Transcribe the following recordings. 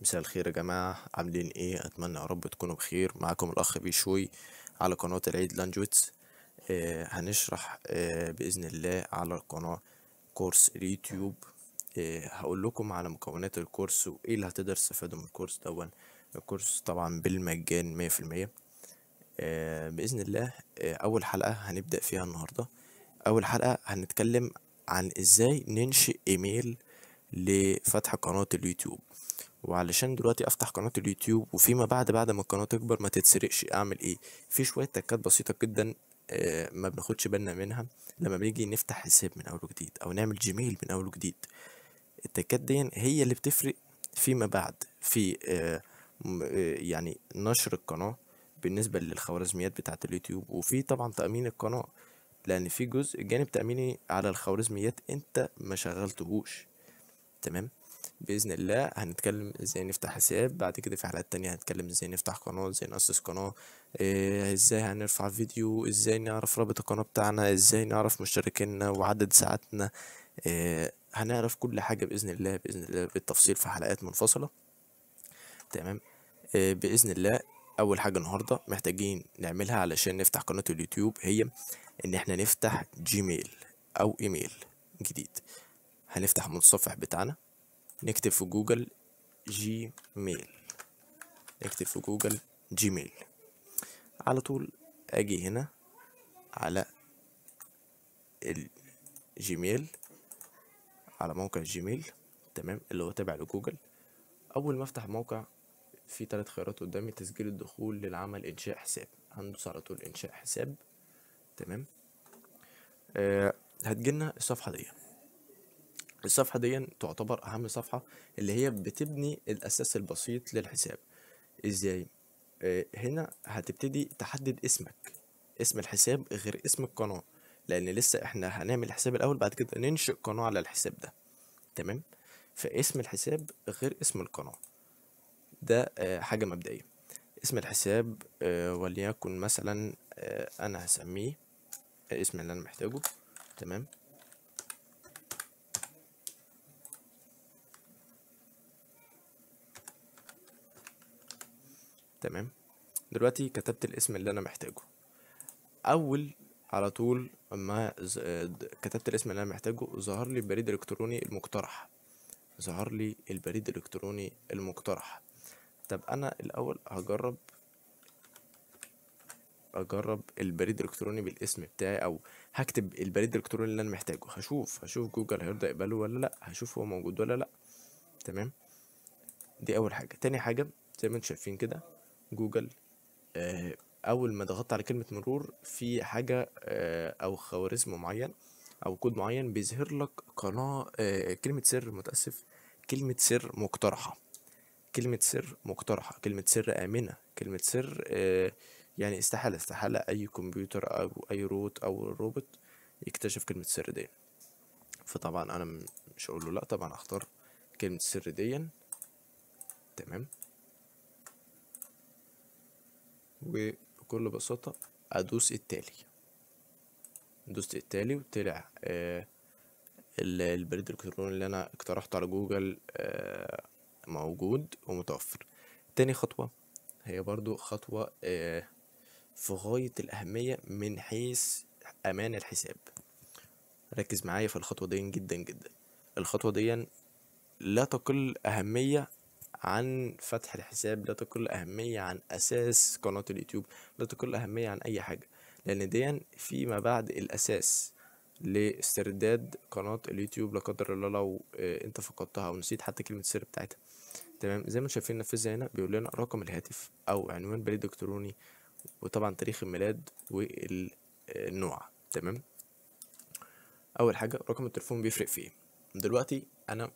مساء الخير يا جماعة عاملين ايه اتمنى يا رب تكونوا بخير معاكم الاخ بيشوي على قناة العيد لانجوتس آه هنشرح آه باذن الله على القناة كورس اليوتيوب آه هقول لكم على مكونات الكورس وايه اللي هتقدر تستفادوا من الكورس دون الكورس طبعا بالمجان مية في المية آه، باذن الله آه اول حلقة هنبدأ فيها النهاردة اول حلقة هنتكلم عن ازاي ننشئ ايميل لفتح قناة اليوتيوب وعلشان دلوقتي افتح قناه اليوتيوب وفيما بعد بعد ما القناه تكبر ما تتسرقش اعمل ايه في شويه تكات بسيطه جدا آه، ما بناخدش بالنا منها لما بنيجي نفتح حساب من اول وجديد او نعمل جيميل من اول وجديد التكات دي هي اللي بتفرق فيما بعد في آه، آه، يعني نشر القناه بالنسبه للخوارزميات بتاعه اليوتيوب وفي طبعا تامين القناه لان في جزء جانب تاميني على الخوارزميات انت ما شغلتهوش تمام باذن الله هنتكلم ازاي نفتح حساب بعد كده في حلقات تانية هنتكلم ازاي نفتح قناه ازاي ناسس قناه إيه ازاي هنرفع فيديو ازاي نعرف رابط القناه بتاعنا ازاي نعرف مشتركينا وعدد ساعاتنا إيه هنعرف كل حاجه باذن الله باذن الله بالتفصيل في حلقات منفصله تمام إيه باذن الله اول حاجه النهارده محتاجين نعملها علشان نفتح قناه اليوتيوب هي ان احنا نفتح جيميل او ايميل جديد هنفتح المتصفح بتاعنا نكتب في جوجل جيميل نكتب في جوجل جيميل على طول اجي هنا على الجيميل على موقع الجيميل تمام اللي هو تابع لجوجل اول ما افتح موقع في ثلاث خيارات قدامي تسجيل الدخول للعمل انشاء حساب هندوس على طول انشاء حساب تمام آه هتجيلنا الصفحه دي الصفحة دي تعتبر أهم صفحة اللي هي بتبني الأساس البسيط للحساب إزاي؟ آه، هنا هتبتدي تحدد اسمك اسم الحساب غير اسم القناة لأن لسه إحنا هنعمل حساب الأول بعد كده ننشئ قناة على الحساب ده تمام؟ فاسم الحساب غير اسم القناة ده آه، حاجة مبدئية اسم الحساب آه، وليكن مثلا أنا هسميه الاسم اللي أنا محتاجه تمام؟ تمام دلوقتي كتبت الاسم اللي انا محتاجه اول على طول اما كتبت الاسم اللي انا محتاجه ظهر لي البريد الالكتروني المقترح ظهر لي البريد الالكتروني المقترح طب انا الاول هجرب اجرب البريد الالكتروني بالاسم بتاعي او هكتب البريد الالكتروني اللي انا محتاجه هشوف هشوف جوجل هيرضى يقبله ولا لا هشوف هو موجود ولا لا تمام دي اول حاجه تاني حاجه زي ما انتم شايفين كده جوجل آه، اول ما ضغطت على كلمه مرور في حاجه آه، او خوارزم معين او كود معين بيظهر لك قناه آه، كلمه سر متاسف كلمه سر مقترحه كلمه سر مقترحه كلمه سر امنه كلمه سر يعني استحاله استحاله اي كمبيوتر او اي روت او روبوت يكتشف كلمه سر دي فطبعا انا مش هقول له لا طبعا هختار كلمه سر دي تمام وبكل بساطة أدوس التالي دوست التالي وطلع آه البريد الإلكتروني اللي أنا اقترحته على جوجل آه موجود ومتوفر تاني خطوة هي برضو خطوة آه في غاية الأهمية من حيث أمان الحساب ركز معايا في الخطوة دي جدا جدا الخطوة دي لا تقل أهمية عن فتح الحساب لا تقل أهمية عن أساس قناة اليوتيوب لا تقل أهمية عن أي حاجة لأن دي فيما بعد الأساس لاسترداد قناة اليوتيوب لا قدر الله لو آه، انت فقدتها ونسيت حتى كلمة السر بتاعتها تمام زي ما انتم شايفين نفذها هنا بيقول لنا رقم الهاتف او عنوان بريد الكتروني وطبعا تاريخ الميلاد والنوع تمام اول حاجة رقم التليفون بيفرق في ايه دلوقتي انا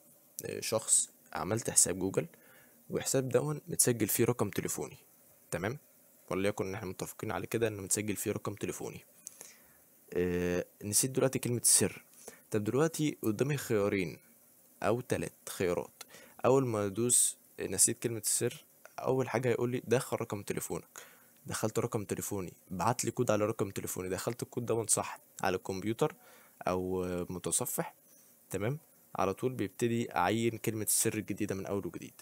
آه، شخص عملت حساب جوجل وحساب دون متسجل فيه رقم تليفوني تمام وليكن ان احنا متفقين على كده انه متسجل فيه رقم تليفوني اه نسيت دلوقتي كلمة السر طب دلوقتي قدامي خيارين او تلات خيارات اول ما ادوس نسيت كلمة السر اول حاجة هيقول لي دخل رقم تليفونك دخلت رقم تليفوني بعت لي كود على رقم تليفوني دخلت الكود ده صح على الكمبيوتر او متصفح تمام على طول بيبتدي اعين كلمة السر الجديدة من اول وجديد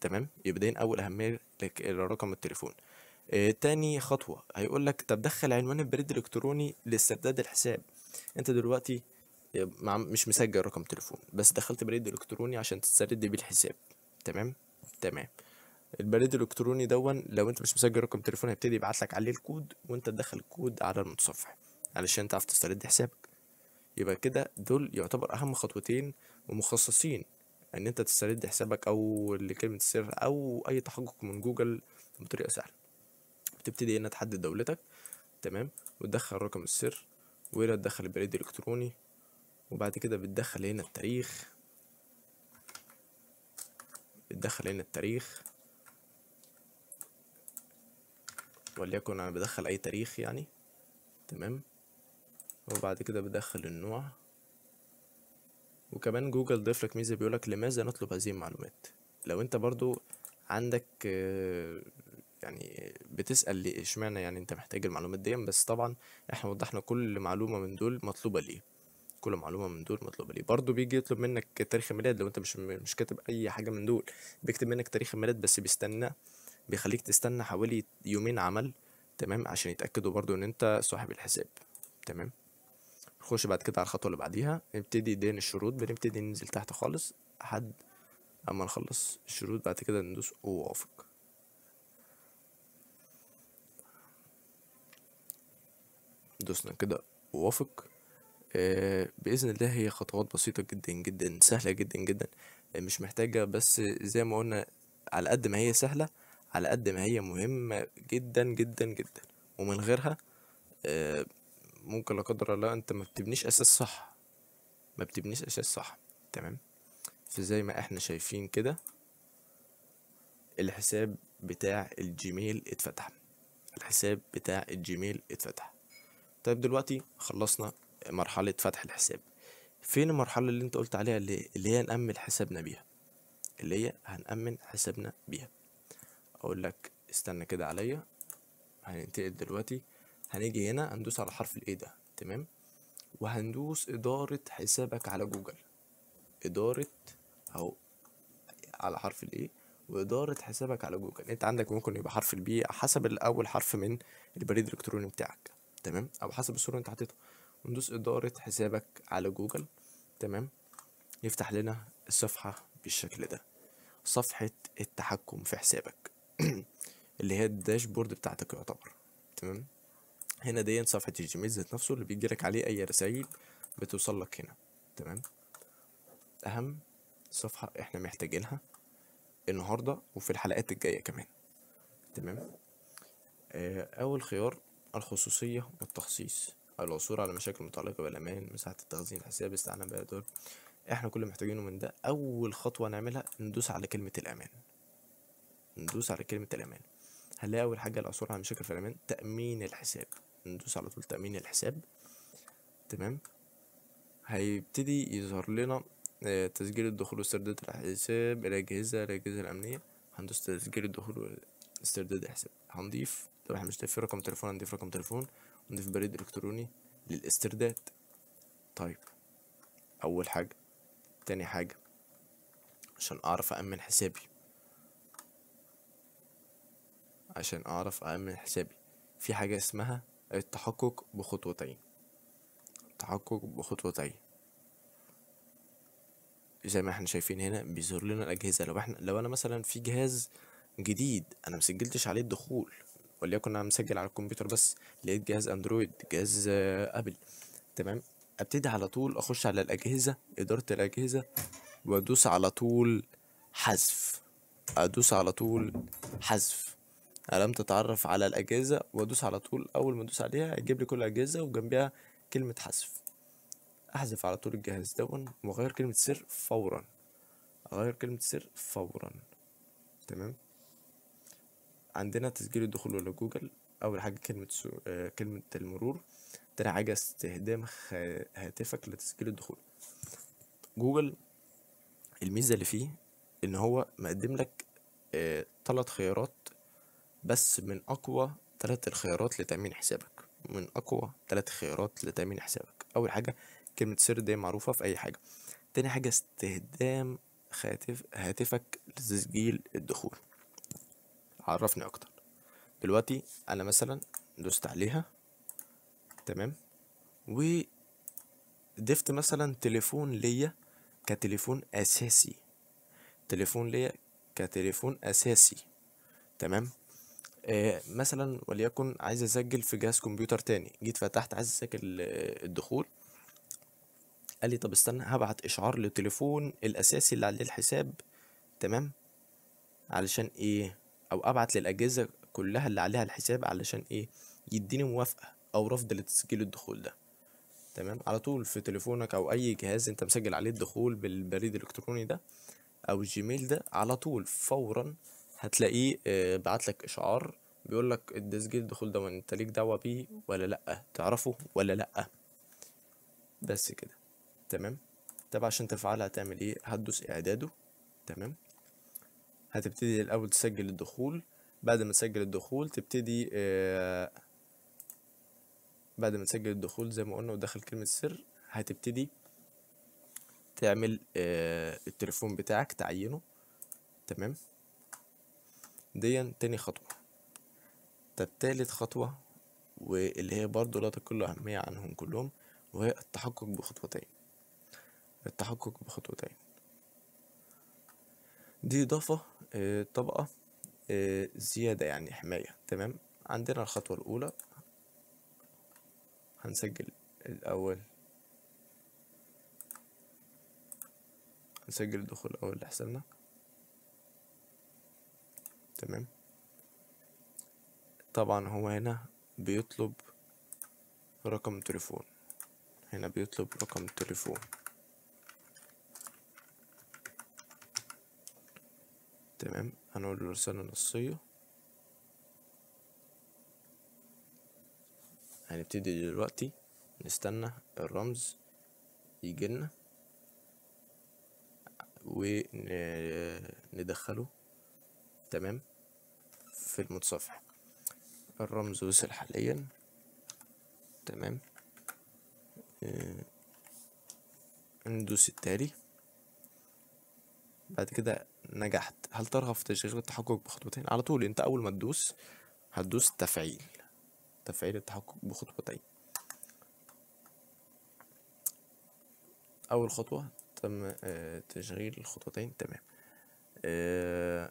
تمام يبقى ده اول اهميه لك رقم التليفون آه تاني خطوه هيقول لك طب دخل عنوان البريد الالكتروني لاسترداد الحساب انت دلوقتي آه، مش مسجل رقم تليفون بس دخلت بريد الكتروني عشان تسترد بيه الحساب تمام تمام البريد الالكتروني دون لو انت مش مسجل رقم تليفون هيبتدي يبعت لك عليه الكود وانت تدخل الكود على المتصفح علشان تعرف تسترد حسابك يبقى كده دول يعتبر اهم خطوتين ومخصصين ان انت تسترد حسابك او لكلمه السر او اي تحقق من جوجل بطريقه سهله بتبتدي هنا تحدد دولتك تمام وتدخل رقم السر وهنا تدخل البريد الالكتروني وبعد كده بتدخل هنا التاريخ بتدخل هنا التاريخ وليكن انا بدخل اي تاريخ يعني تمام وبعد كده بدخل النوع وكمان جوجل ضيف لك ميزه بيقولك لماذا نطلب هذه المعلومات لو انت برضو عندك آه، يعني بتسأل لي اشمعنى يعني انت محتاج المعلومات دي بس طبعا احنا وضحنا كل معلومة من دول مطلوبة ليه كل معلومة من دول مطلوبة ليه برضو بيجي يطلب منك تاريخ الميلاد لو انت مش مش كاتب اي حاجة من دول بيكتب منك تاريخ الميلاد بس بيستنى بيخليك تستنى حوالي يومين عمل تمام عشان يتأكدوا برضو ان انت صاحب الحساب تمام نخش بعد كده على الخطوه اللي بعديها نبتدي دين الشروط بنبتدي ننزل تحت خالص لحد اما نخلص الشروط بعد كده ندوس اوافق دوسنا كده اوافق آه باذن الله هي خطوات بسيطه جدا جدا سهله جدا جدا مش محتاجه بس زي ما قلنا على قد ما هي سهله على قد ما هي مهمه جدا جدا جدا ومن غيرها آه ممكن لا قدر الله انت ما بتبنيش اساس صح ما بتبنيش اساس صح تمام فزي ما احنا شايفين كده الحساب بتاع الجيميل اتفتح الحساب بتاع الجيميل اتفتح طيب دلوقتي خلصنا مرحلة فتح الحساب فين المرحلة اللي انت قلت عليها اللي هي نأمن حسابنا بيها اللي هي هنأمن حسابنا بيها اقول لك استنى كده عليا هننتقل دلوقتي هنيجي هنا هندوس على حرف الاي ده تمام وهندوس إدارة حسابك على جوجل إدارة أهو على حرف الإيه وإدارة حسابك على جوجل أنت عندك ممكن يبقى حرف البي حسب الأول حرف من البريد الإلكتروني بتاعك تمام أو حسب الصورة اللي أنت حاططها وندوس إدارة حسابك على جوجل تمام يفتح لنا الصفحة بالشكل ده صفحة التحكم في حسابك اللي هي الداشبورد بتاعتك يعتبر تمام هنا دي صفحة الجيميل ذات نفسه اللي بيجيلك عليه أي رسايل بتوصل لك هنا تمام أهم صفحة إحنا محتاجينها النهاردة وفي الحلقات الجاية كمان تمام آه، أول خيار الخصوصية والتخصيص العثور على مشاكل متعلقة بالأمان مساحة التخزين الحساب استعلام بيدور احنا كل محتاجينه من ده أول خطوة نعملها ندوس على كلمة الأمان ندوس على كلمة الأمان هنلاقي أول حاجة العثور على مشاكل في الأمان تأمين الحساب ندوس على طول تأمين الحساب تمام هيبتدي يظهر لنا آه، تسجيل الدخول واسترداد الحساب الأجهزة الأجهزة الأمنية هندوس تسجيل الدخول واسترداد الحساب هنضيف طب احنا مش هنضيف رقم تليفون هنضيف رقم تليفون ونضيف بريد إلكتروني للاسترداد طيب أول حاجة تاني حاجة عشان أعرف أأمن حسابي عشان أعرف أأمن حسابي في حاجة اسمها التحقق بخطوتين التحقق بخطوتين زي ما احنا شايفين هنا بيظهر لنا الاجهزه لو احنا لو انا مثلا في جهاز جديد انا مسجلتش عليه الدخول وليكن انا مسجل على الكمبيوتر بس لقيت جهاز اندرويد جهاز ابل تمام ابتدي على طول اخش على الاجهزه اداره الاجهزه وادوس على طول حذف ادوس على طول حذف ألم تتعرف على الأجهزة وأدوس على طول أول ما أدوس عليها هيجيب لي كل الأجهزة وجنبها كلمة حذف أحذف على طول الجهاز دون وأغير كلمة سر فورا أغير كلمة سر فورا تمام عندنا تسجيل الدخول ولا جوجل أول حاجة كلمة سو... آه كلمة المرور تاني حاجة استخدام هاتفك لتسجيل الدخول جوجل الميزة اللي فيه إن هو مقدم لك ثلاث آه خيارات بس من أقوى ثلاث الخيارات لتأمين حسابك من أقوى ثلاث خيارات لتأمين حسابك أول حاجة كلمة سر دي معروفة في أي حاجة تاني حاجة استخدام هاتف هاتفك لتسجيل الدخول عرفني أكتر دلوقتي أنا مثلا دوست عليها تمام وضفت مثلا تليفون ليا كتليفون أساسي تليفون ليا كتليفون أساسي تمام آه، مثلا وليكن عايز اسجل في جهاز كمبيوتر تاني جيت فتحت عايز اسجل آه، الدخول قال لي طب استنى هبعت اشعار للتليفون الاساسي اللي عليه الحساب تمام علشان ايه او ابعت للاجهزه كلها اللي عليها الحساب علشان ايه يديني موافقه او رفض لتسجيل الدخول ده تمام على طول في تليفونك او اي جهاز انت مسجل عليه الدخول بالبريد الالكتروني ده او الجيميل ده على طول فورا هتلاقيه آه، بعتلك اشعار بيقولك التسجيل الدخول ده انت ليك دعوه بيه ولا لا تعرفه ولا لا بس كده تمام طب عشان تفعلها هتعمل ايه هتدوس اعداده تمام هتبتدي الاول تسجل الدخول بعد ما تسجل الدخول تبتدي آه بعد ما تسجل الدخول زي ما قلنا ودخل كلمة سر هتبتدي تعمل آه التليفون بتاعك تعينه تمام دي تاني خطوة طب تالت خطوة واللي هي برضو لا تقل أهمية عنهم كلهم وهي التحقق بخطوتين التحقق بخطوتين دي إضافة آه، طبقة آه، زيادة يعني حماية تمام عندنا الخطوة الأولى هنسجل الأول هنسجل الدخول الأول لحسابنا تمام طبعا هو هنا بيطلب رقم تليفون هنا بيطلب رقم تليفون تمام هنقول له رسالة نصية هنبتدي دلوقتي نستنى الرمز يجيلنا وندخله تمام في المتصفح الرمز وصل حاليا تمام آه، ندوس التالي بعد كده نجحت هل ترغب في تشغيل التحقق بخطوتين على طول انت اول ما تدوس هتدوس تفعيل تفعيل التحقق بخطوتين اول خطوه تم آه، تشغيل الخطوتين تمام آه،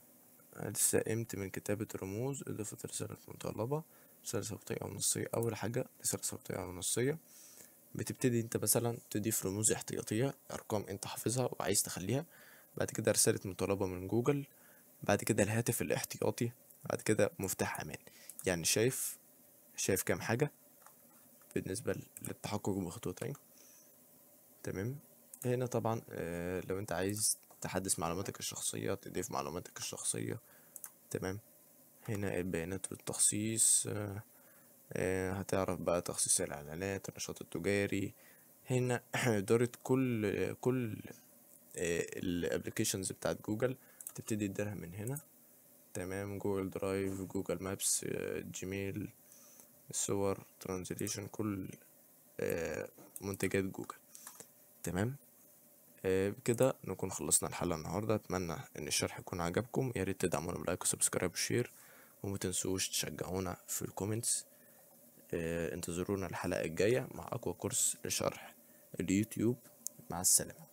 استقمت من كتابة رموز إضافة رسالة مطالبة رسالة صوتية أو نصية أول حاجة رسالة صوتية أو نصية بتبتدي أنت مثلا تضيف رموز احتياطية أرقام أنت حافظها وعايز تخليها بعد كده رسالة مطالبة من جوجل بعد كده الهاتف الاحتياطي بعد كده مفتاح أمان يعني شايف شايف كام حاجة بالنسبة للتحقق بخطوتين تمام هنا طبعا آه، لو أنت عايز تحدث معلوماتك الشخصية تضيف معلوماتك الشخصية تمام هنا البيانات والتخصيص آه، آه، هتعرف بقى تخصيص الإعلانات النشاط التجاري هنا إدارة كل كل آه، الأبليكيشنز بتاعت جوجل تبتدي تديرها من هنا تمام جوجل درايف جوجل مابس جيميل صور ترانزليشن كل منتجات جوجل تمام آه، بكده نكون خلصنا الحلقة النهاردة أتمنى إن الشرح يكون عجبكم يا ريت تدعمونا بلايك وسبسكرايب وشير وما تنسوش تشجعونا في الكومنتس آه، انتظرونا الحلقة الجاية مع أقوى كورس لشرح اليوتيوب مع السلامة